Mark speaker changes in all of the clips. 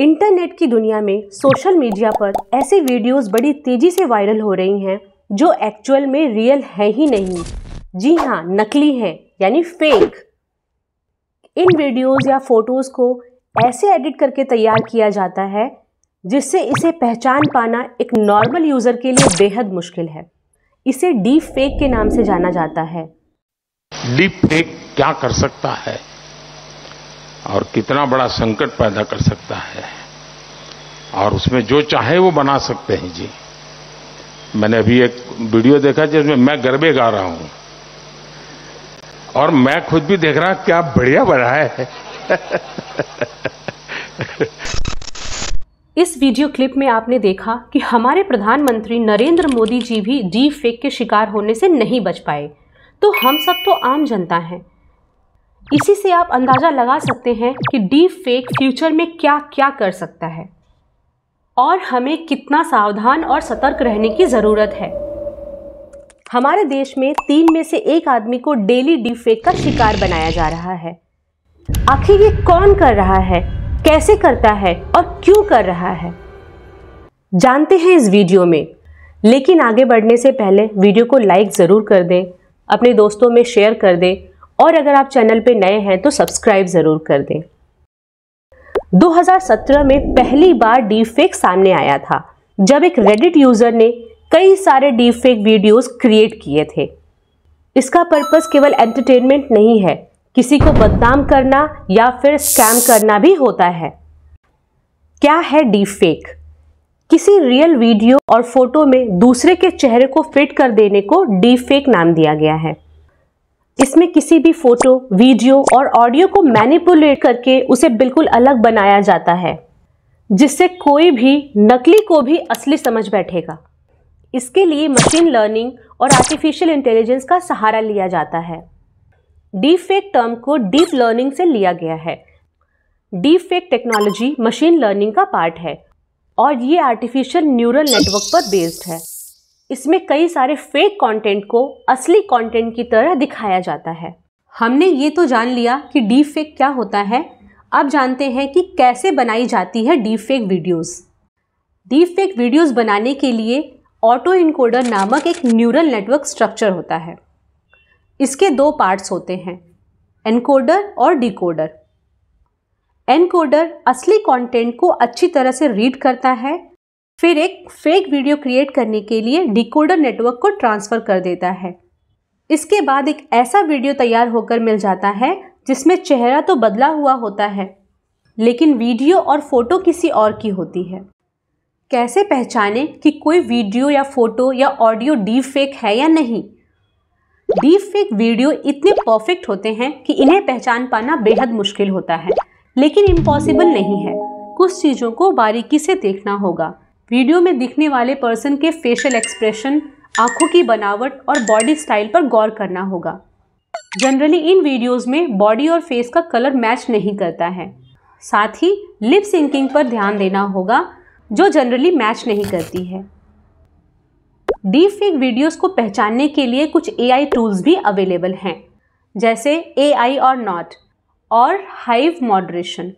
Speaker 1: internet की दुनिया में सोशल मीडिया पर ऐसे वीडियोस बड़ी तेज़ी से वायरल हो रही हैं जो एक्चुअल में रियल है ही नहीं जी हाँ नकली हैं यानी फेक इन वीडियोस या फोटोज़ को ऐसे एडिट करके तैयार किया जाता है जिससे इसे पहचान पाना एक नॉर्मल यूज़र के लिए बेहद मुश्किल है इसे डीप फेक के नाम से जाना जाता है डीप फेक क्या कर सकता है और कितना बड़ा संकट पैदा कर सकता है और उसमें जो चाहे वो बना सकते हैं जी मैंने अभी एक वीडियो देखा जिसमें मैं गरबे गा रहा हूं और मैं खुद भी देख रहा क्या बढ़िया बना है इस वीडियो क्लिप में आपने देखा कि हमारे प्रधानमंत्री नरेंद्र मोदी जी भी डी फेक के शिकार होने से नहीं बच पाए तो हम सब तो आम जनता हैं इसी से आप अंदाज़ा लगा सकते हैं कि डीप फेक फ्यूचर में क्या क्या कर सकता है और हमें कितना सावधान और सतर्क रहने की ज़रूरत है हमारे देश में तीन में से एक आदमी को डेली डीप फेक का शिकार बनाया जा रहा है आखिर ये कौन कर रहा है कैसे करता है और क्यों कर रहा है जानते हैं इस वीडियो में लेकिन आगे बढ़ने से पहले वीडियो को लाइक ज़रूर कर दें अपने दोस्तों में शेयर कर दें और अगर आप चैनल पे नए हैं तो सब्सक्राइब ज़रूर कर दें 2017 में पहली बार डीप फेक सामने आया था जब एक रेडिट यूज़र ने कई सारे डीप फेक वीडियोज़ क्रिएट किए थे इसका पर्पज़ केवल एंटरटेनमेंट नहीं है किसी को बदनाम करना या फिर स्कैम करना भी होता है क्या है डीप फेक किसी रियल वीडियो और फोटो में दूसरे के चेहरे को फिट कर देने को डीप फेक नाम दिया गया है इसमें किसी भी फोटो वीडियो और ऑडियो को मैनिपुलेट करके उसे बिल्कुल अलग बनाया जाता है जिससे कोई भी नकली को भी असली समझ बैठेगा इसके लिए मशीन लर्निंग और आर्टिफिशियल इंटेलिजेंस का सहारा लिया जाता है डीप फेक टर्म को डीप लर्निंग से लिया गया है deep fake technology machine learning का पार्ट है और ये आर्टिफिशियल न्यूरल नेटवर्क पर बेस्ड है इसमें कई सारे फेक कंटेंट को असली कंटेंट की तरह दिखाया जाता है हमने ये तो जान लिया कि डी फेक क्या होता है अब जानते हैं कि कैसे बनाई जाती है deep fake videos deep fake videos बनाने के लिए ऑटो इनकोडर नामक एक न्यूरल नेटवर्क स्ट्रक्चर होता है इसके दो पार्ट्स होते हैं एनकोडर और डिकोडर एनकोडर असली कंटेंट को अच्छी तरह से रीड करता है फिर एक फेक वीडियो क्रिएट करने के लिए डिकोडर नेटवर्क को ट्रांसफ़र कर देता है इसके बाद एक ऐसा वीडियो तैयार होकर मिल जाता है जिसमें चेहरा तो बदला हुआ होता है लेकिन वीडियो और फोटो किसी और की होती है कैसे पहचाने कि कोई वीडियो या फोटो या ऑडियो डीप फेक है या नहीं डीप फेक वीडियो इतने परफेक्ट होते हैं कि इन्हें पहचान पाना बेहद मुश्किल होता है लेकिन इम्पॉसिबल नहीं है कुछ चीज़ों को बारीकी से देखना होगा वीडियो में दिखने वाले पर्सन के फेशियल एक्सप्रेशन आंखों की बनावट और बॉडी स्टाइल पर गौर करना होगा जनरली इन वीडियोस में बॉडी और फेस का कलर मैच नहीं करता है साथ ही लिप सिंकिंग पर ध्यान देना होगा जो जनरली मैच नहीं करती है डीप फेक वीडियोस को पहचानने के लिए कुछ एआई टूल्स भी अवेलेबल हैं जैसे एआई और नॉट और हाइव मॉडरेशन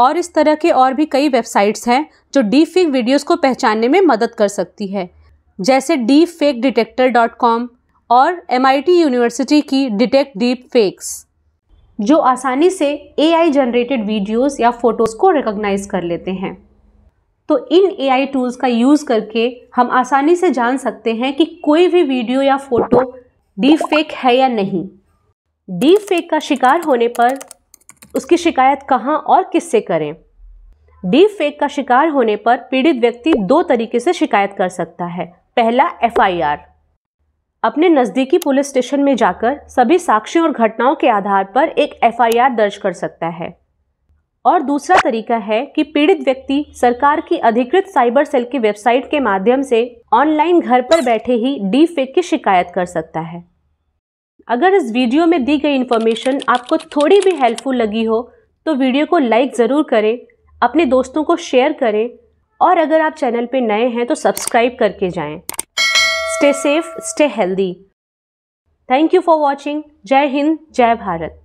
Speaker 1: और इस तरह के और भी कई वेबसाइट्स हैं जो डी फेक वीडियोज़ को पहचानने में मदद कर सकती है जैसे deep fake detector dot com और एम यूनिवर्सिटी की डिटेक्ट डीप फेक्स जो आसानी से ए आई जनरेटेड वीडियोज़ या फोटोज़ को रिकॉग्नाइज कर लेते हैं तो इन ए आई टूल्स का यूज़ करके हम आसानी से जान सकते हैं कि कोई भी वीडियो या फोटो डीप फेक है या नहीं डीप फेक का शिकार होने पर उसकी शिकायत कहाँ और किससे करें डीप फेक का शिकार होने पर पीड़ित व्यक्ति दो तरीके से शिकायत कर सकता है पहला एफआईआर अपने नज़दीकी पुलिस स्टेशन में जाकर सभी साक्ष्यों और घटनाओं के आधार पर एक एफआईआर दर्ज कर सकता है और दूसरा तरीका है कि पीड़ित व्यक्ति सरकार की अधिकृत साइबर सेल की वेबसाइट के माध्यम से ऑनलाइन घर पर बैठे ही डी फेक की शिकायत कर सकता है अगर इस वीडियो में दी गई इन्फॉर्मेशन आपको थोड़ी भी हेल्पफुल लगी हो तो वीडियो को लाइक ज़रूर करें अपने दोस्तों को शेयर करें और अगर आप चैनल पर नए हैं तो सब्सक्राइब करके जाएँ stay safe stay healthy thank you for watching जय हिंद जय भारत